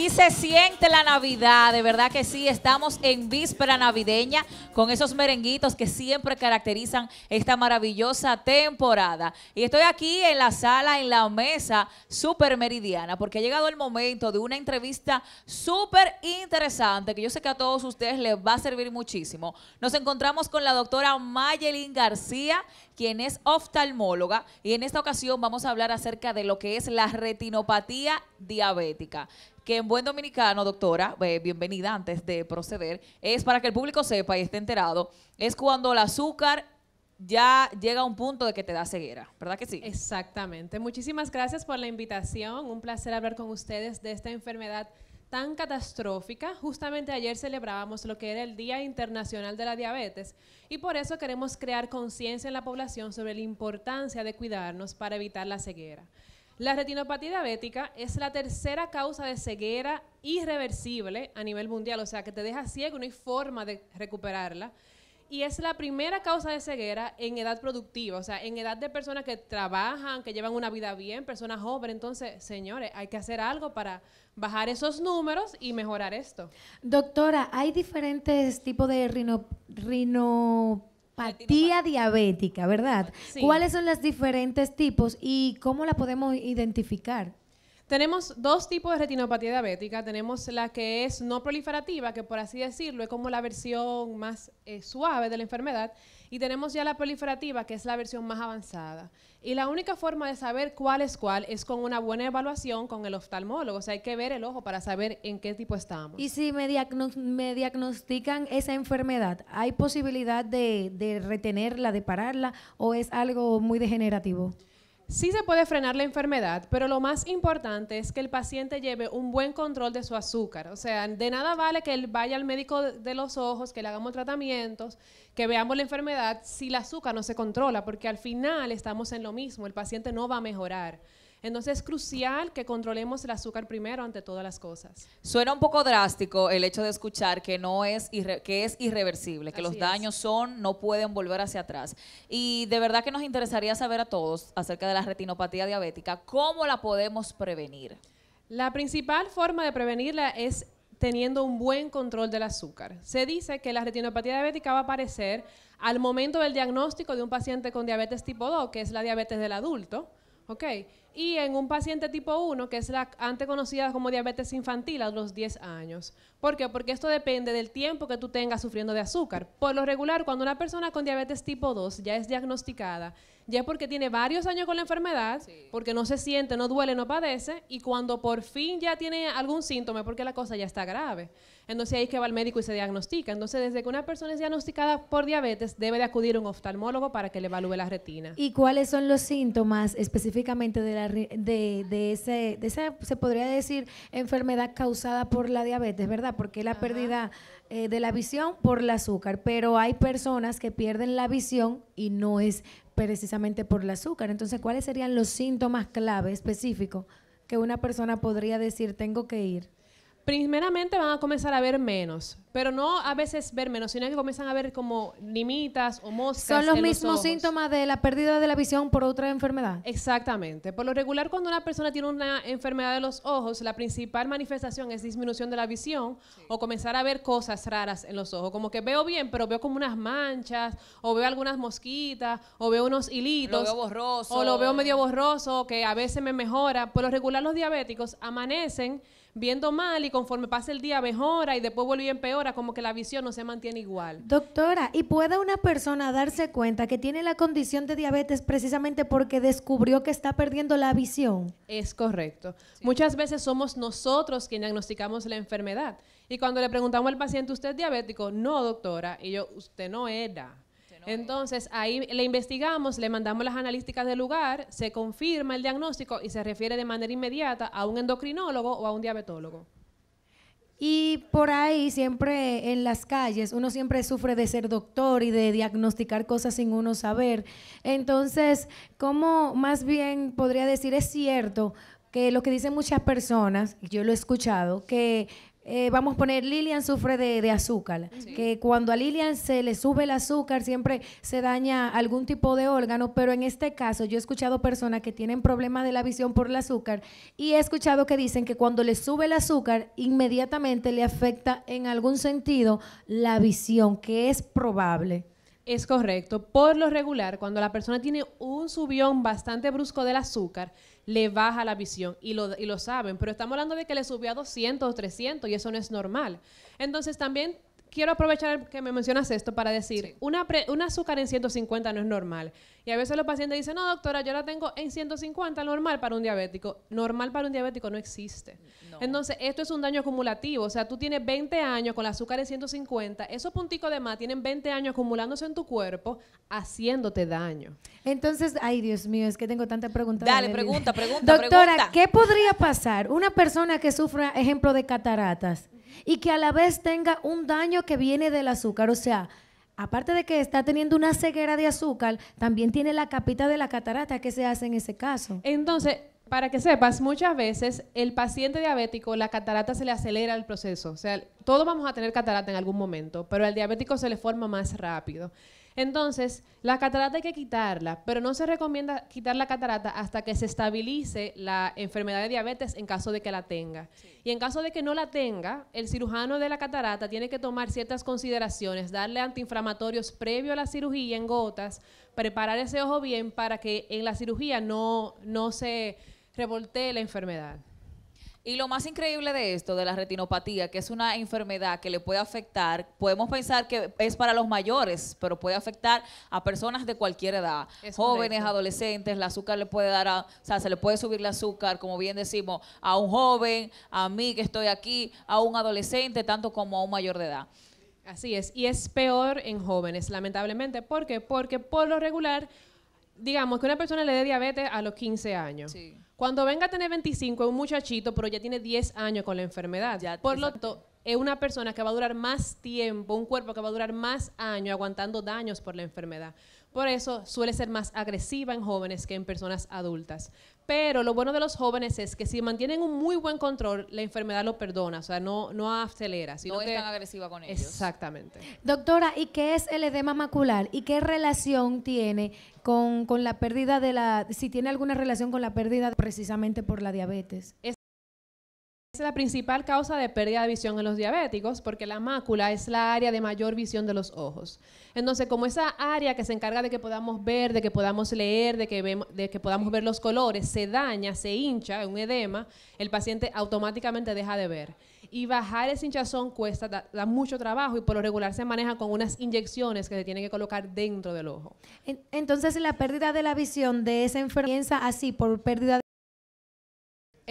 Y se siente la Navidad, de verdad que sí, estamos en víspera navideña con esos merenguitos que siempre caracterizan esta maravillosa temporada. Y estoy aquí en la sala, en la mesa super meridiana, porque ha llegado el momento de una entrevista súper interesante que yo sé que a todos ustedes les va a servir muchísimo. Nos encontramos con la doctora Mayelin García, quien es oftalmóloga, y en esta ocasión vamos a hablar acerca de lo que es la retinopatía diabética que en buen dominicano, doctora, eh, bienvenida antes de proceder, es para que el público sepa y esté enterado, es cuando el azúcar ya llega a un punto de que te da ceguera, ¿verdad que sí? Exactamente. Muchísimas gracias por la invitación. Un placer hablar con ustedes de esta enfermedad tan catastrófica. Justamente ayer celebrábamos lo que era el Día Internacional de la Diabetes y por eso queremos crear conciencia en la población sobre la importancia de cuidarnos para evitar la ceguera. La retinopatía diabética es la tercera causa de ceguera irreversible a nivel mundial, o sea, que te deja ciego, no hay forma de recuperarla. Y es la primera causa de ceguera en edad productiva, o sea, en edad de personas que trabajan, que llevan una vida bien, personas jóvenes. Entonces, señores, hay que hacer algo para bajar esos números y mejorar esto. Doctora, hay diferentes tipos de rino, Patía diabética, ¿verdad? ¿Cuáles son los diferentes tipos y cómo la podemos identificar? Tenemos dos tipos de retinopatía diabética. Tenemos la que es no proliferativa, que por así decirlo es como la versión más eh, suave de la enfermedad, y tenemos ya la proliferativa, que es la versión más avanzada. Y la única forma de saber cuál es cuál es con una buena evaluación con el oftalmólogo. O sea, hay que ver el ojo para saber en qué tipo estamos. Y si me, diagnostican esa enfermedad, ¿hay posibilidad de retenerla, de pararla, o es algo muy degenerativo? Sí se puede frenar la enfermedad, pero lo más importante es que el paciente lleve un buen control de su azúcar. O sea, de nada vale que él vaya al médico de los ojos, que le hagamos tratamientos, que veamos la enfermedad si el azúcar no se controla, porque al final estamos en lo mismo, el paciente no va a mejorar. Entonces es crucial que controlemos el azúcar primero ante todas las cosas. Suena un poco drástico el hecho de escuchar que no es que es irreversible, que los daños son no pueden volver hacia atrás. Y de verdad que nos interesaría saber a todos acerca de la retinopatía diabética, cómo la podemos prevenir. La principal forma de prevenirla es teniendo un buen control del azúcar. Se dice que la retinopatía diabética va a aparecer al momento del diagnóstico de un paciente con diabetes tipo 2, que es la diabetes del adulto, ¿ok? y en un paciente tipo 1, que es la antes conocida como diabetes infantil, a los 10 años. ¿Por qué? Porque esto depende del tiempo que tú tengas sufriendo de azúcar. Por lo regular, cuando una persona con diabetes tipo 2 ya es diagnosticada, ya es porque tiene varios años con la enfermedad, porque no se siente, no duele, no padece, y cuando por fin ya tiene algún síntoma, porque la cosa ya está grave. Entonces ahí es que va al médico y se diagnostica. Entonces, desde que una persona es diagnosticada por diabetes, debe de acudir a un oftalmólogo para que le evalúe la retina. ¿Y cuáles son los síntomas específicamente de la de, de, ese, de esa, se podría decir, enfermedad causada por la diabetes, ¿verdad? Porque la pérdida eh, de la visión por el azúcar, pero hay personas que pierden la visión y no es precisamente por el azúcar. Entonces, ¿cuáles serían los síntomas clave específicos que una persona podría decir, tengo que ir? primeramente van a comenzar a ver menos, pero no a veces ver menos, sino que comienzan a ver como limitas o moscas. Son los mismos síntomas de la pérdida de la visión por otra enfermedad. Exactamente. Por lo regular, cuando una persona tiene una enfermedad de los ojos, la principal manifestación es disminución de la visión o comenzar a ver cosas raras en los ojos, como que veo bien, pero veo como unas manchas o veo algunas mosquitas o veo unos hilitos. Lo veo borroso. O lo veo medio borroso, que a veces me mejora. Por lo regular, los diabéticos amanecen viendo mal y conforme pasa el día mejora y después vuelve y empeora, como que la visión no se mantiene igual. Doctora, ¿y puede una persona darse cuenta que tiene la condición de diabetes precisamente porque descubrió que está perdiendo la visión? Es correcto. Muchas veces somos nosotros quienes diagnosticamos la enfermedad. Y cuando le preguntamos al paciente, ¿usted es diabético? No, doctora. Y yo, usted no era. Entonces ahí le investigamos, le mandamos las analíticas del lugar, se confirma el diagnóstico y se refiere de manera inmediata a un endocrinólogo o a un diabetólogo. Y por ahí siempre en las calles uno siempre sufre de ser doctor y de diagnosticar cosas sin uno saber. Entonces, ¿cómo más bien podría decir es cierto que lo que dicen muchas personas, yo lo he escuchado, que eh, vamos a poner, Lilian sufre de, azúcar, que cuando a Lilian se le sube el azúcar siempre se daña algún tipo de órgano, pero en este caso yo he escuchado personas que tienen problemas de la visión por el azúcar y he escuchado que dicen que cuando le sube el azúcar inmediatamente le afecta en algún sentido la visión, que es probable. Es correcto. Por lo regular, cuando la persona tiene un subión bastante brusco del azúcar, le baja la visión y lo, saben, pero estamos hablando de que le subió a 200 o 300 y eso no es normal. Entonces también quiero aprovechar que me mencionas esto para decir, un azúcar en 150 no es normal. Y a veces los pacientes dicen, no, doctora, yo la tengo en 150, normal para un diabético. Normal para un diabético no existe. Entonces, esto es un daño acumulativo. O sea, tú tienes 20 años con el azúcar en 150, esos punticos de más tienen 20 años acumulándose en tu cuerpo, haciéndote daño. Entonces, ay, Dios mío, es que tengo tantas preguntas. Dale, pregunta, pregunta, Doctora, ¿qué podría pasar? Una persona que sufra, ejemplo, de cataratas y que a la vez tenga un daño que viene del azúcar. O sea, aparte de que está teniendo una ceguera de azúcar, también tiene la capita de la catarata que se hace en ese caso. Entonces, para que sepas, muchas veces el paciente diabético, la catarata se le acelera el proceso. O sea, todos vamos a tener catarata en algún momento, pero al diabético se le forma más rápido. Entonces, la catarata hay que quitarla, pero no se recomienda quitar la catarata hasta que se estabilice la enfermedad de diabetes en caso de que la tenga. Y en caso de que no la tenga, el cirujano de la catarata tiene que tomar ciertas consideraciones, darle antiinflamatorios previo a la cirugía en gotas, preparar ese ojo bien para que en la cirugía no, no se revoltee la enfermedad. Y lo más increíble de esto, de la retinopatía, que es una enfermedad que le puede afectar, podemos pensar que es para los mayores, pero puede afectar a personas de cualquier edad, jóvenes, adolescentes, el azúcar le puede dar, o sea, se le puede subir el azúcar, como bien decimos, a un joven, a mí que estoy aquí, a un adolescente, tanto como a un mayor de edad. Así es, y es peor en jóvenes, lamentablemente. ¿Por qué? Porque por lo regular, digamos que una persona le dé diabetes a los 15 años. Sí cuando venga a tener 25, es un muchachito, pero ya tiene 10 años con la enfermedad. Ya, Por es una persona que va a durar más tiempo, un cuerpo que va a durar más años aguantando daños por la enfermedad. Por eso suele ser más agresiva en jóvenes que en personas adultas. Pero lo bueno de los jóvenes es que si mantienen un muy buen control, la enfermedad lo perdona, o sea, no, no acelera. no es tan agresiva con ellos. Exactamente. Doctora, ¿y qué es el edema macular? ¿Y qué relación tiene con, con la pérdida de la, si tiene alguna relación con la pérdida precisamente por la diabetes? Es la principal causa de pérdida de visión en los diabéticos porque la mácula es la área de mayor visión de los ojos. Entonces, como esa área que se encarga de que podamos ver, de que podamos leer, de que, de que podamos ver los colores, se daña, se hincha, un edema, el paciente automáticamente deja de ver. Y bajar ese hinchazón cuesta, da, mucho trabajo y por lo regular se maneja con unas inyecciones que se tienen que colocar dentro del ojo. Entonces, la pérdida de la visión de esa enfermedad así por pérdida de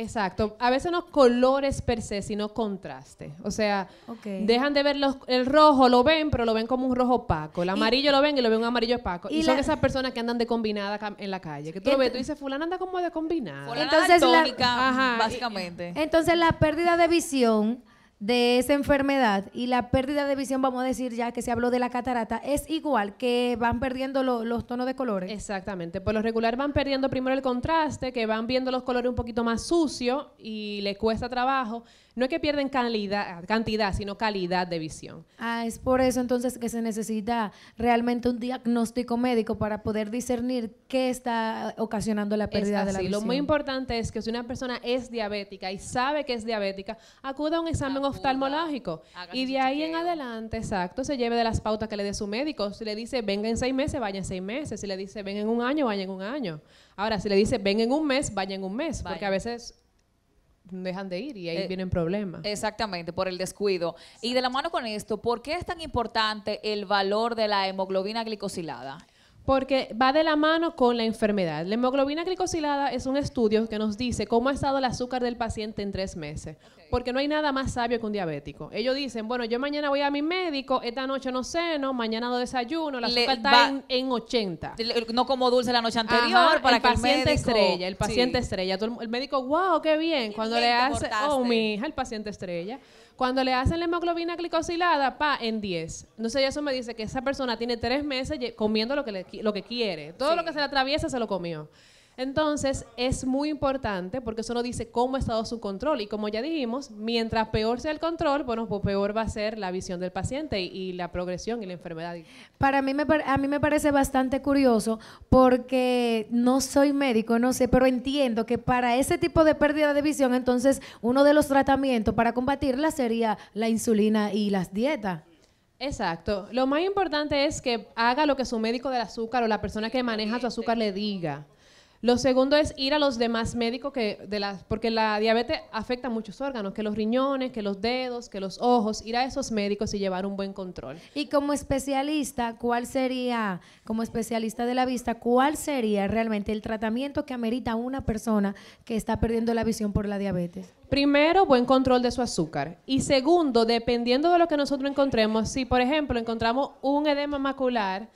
Exacto. A veces no colores per se, sino contraste. O sea, dejan de ver los, el rojo, lo ven, pero lo ven como un rojo opaco. El amarillo lo ven y lo ven un amarillo opaco. Y, son esas personas que andan de combinada en la calle. Que tú lo ves, tú dices, fulana anda como de combinada. Fulana entonces, la, básicamente. entonces, la pérdida de visión de esa enfermedad y la pérdida de visión, vamos a decir ya que se habló de la catarata, es igual que van perdiendo los tonos de colores. Exactamente, por lo regular van perdiendo primero el contraste, que van viendo los colores un poquito más sucios y le cuesta trabajo, no es que pierden calidad, cantidad, sino calidad de visión. Ah, es por eso entonces que se necesita realmente un diagnóstico médico para poder discernir qué está ocasionando la pérdida de la visión. Lo muy importante es que si una persona es diabética y sabe que es diabética, acuda a un examen oftalmológico y de ahí en adelante, exacto, se lleve de las pautas que le dé su médico. Si le dice venga en seis meses, vaya en seis meses. Si le dice venga en un año, vaya en un año. Ahora, si le dice ven en un mes, vaya en un mes, porque a veces dejan de ir y ahí eh, vienen problemas. Exactamente, por el descuido. Y de la mano con esto, ¿por qué es tan importante el valor de la hemoglobina glicosilada? Porque va de la mano con la enfermedad. La hemoglobina glicosilada es un estudio que nos dice cómo ha estado el azúcar del paciente en tres meses. Porque no hay nada más sabio que un diabético. Ellos dicen, bueno, yo mañana voy a mi médico, esta noche no ceno, mañana no desayuno, la azúcar está en, 80. No como dulce la noche anterior para el paciente el estrella, el paciente estrella. el, médico, wow, qué bien. Cuando le hace, oh, mi hija, el paciente estrella. Cuando le hacen la hemoglobina glicosilada, pa, en 10. Entonces eso me dice que esa persona tiene tres meses comiendo lo que, lo que quiere. Todo lo que se le atraviesa se lo comió. Entonces, es muy importante porque eso nos dice cómo ha estado su control. Y como ya dijimos, mientras peor sea el control, bueno, pues peor va a ser la visión del paciente y, la progresión y la enfermedad. Para mí, me, a mí me parece bastante curioso porque no soy médico, no sé, pero entiendo que para ese tipo de pérdida de visión, entonces uno de los tratamientos para combatirla sería la insulina y las dietas. Exacto. Lo más importante es que haga lo que su médico del azúcar o la persona que maneja su azúcar le diga. Lo segundo es ir a los demás médicos, que de las, porque la diabetes afecta a muchos órganos, que los riñones, que los dedos, que los ojos, ir a esos médicos y llevar un buen control. Y como especialista, ¿cuál sería, como especialista de la vista, cuál sería realmente el tratamiento que amerita una persona que está perdiendo la visión por la diabetes? Primero, buen control de su azúcar. Y segundo, dependiendo de lo que nosotros encontremos, si por ejemplo encontramos un edema macular,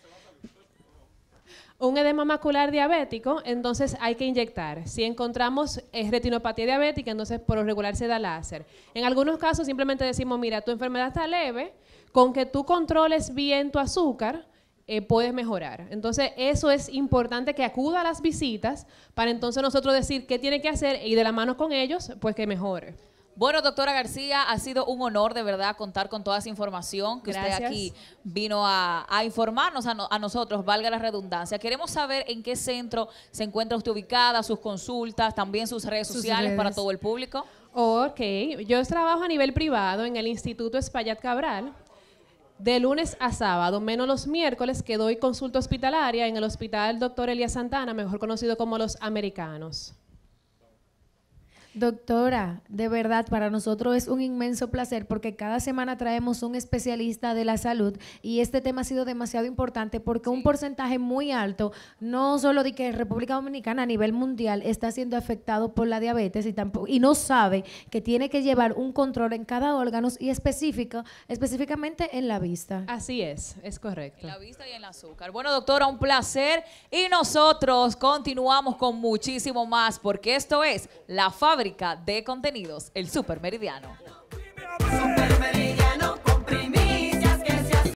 un edema macular diabético, entonces hay que inyectar. Si encontramos eh, retinopatía diabética, entonces por regular se da láser. En algunos casos simplemente decimos, mira, tu enfermedad está leve, con que tú controles bien tu azúcar, eh, puedes mejorar. Entonces, eso es importante que acuda a las visitas para entonces nosotros decir qué tiene que hacer y de la mano con ellos, pues que mejore. Bueno, doctora García, ha sido un honor de verdad contar con toda esa información que usted aquí vino a, informarnos a, nosotros, valga la redundancia. Queremos saber en qué centro se encuentra usted ubicada, sus consultas, también sus redes sociales para todo el público. Ok, yo trabajo a nivel privado en el Instituto Espaillat Cabral, de lunes a sábado, menos los miércoles que doy consulta hospitalaria en el Hospital Doctor Elías Santana, mejor conocido como Los Americanos. Doctora, de verdad, para nosotros es un inmenso placer porque cada semana traemos un especialista de la salud y este tema ha sido demasiado importante porque un porcentaje muy alto, no solo de que República Dominicana a nivel mundial está siendo afectado por la diabetes y, tampoco, y no sabe que tiene que llevar un control en cada órgano y específico, específicamente en la vista. Así es, es correcto. En la vista y en el azúcar. Bueno, doctora, un placer y nosotros continuamos con muchísimo más porque esto es la fábrica de contenidos, el supermeridiano Super Meridiano.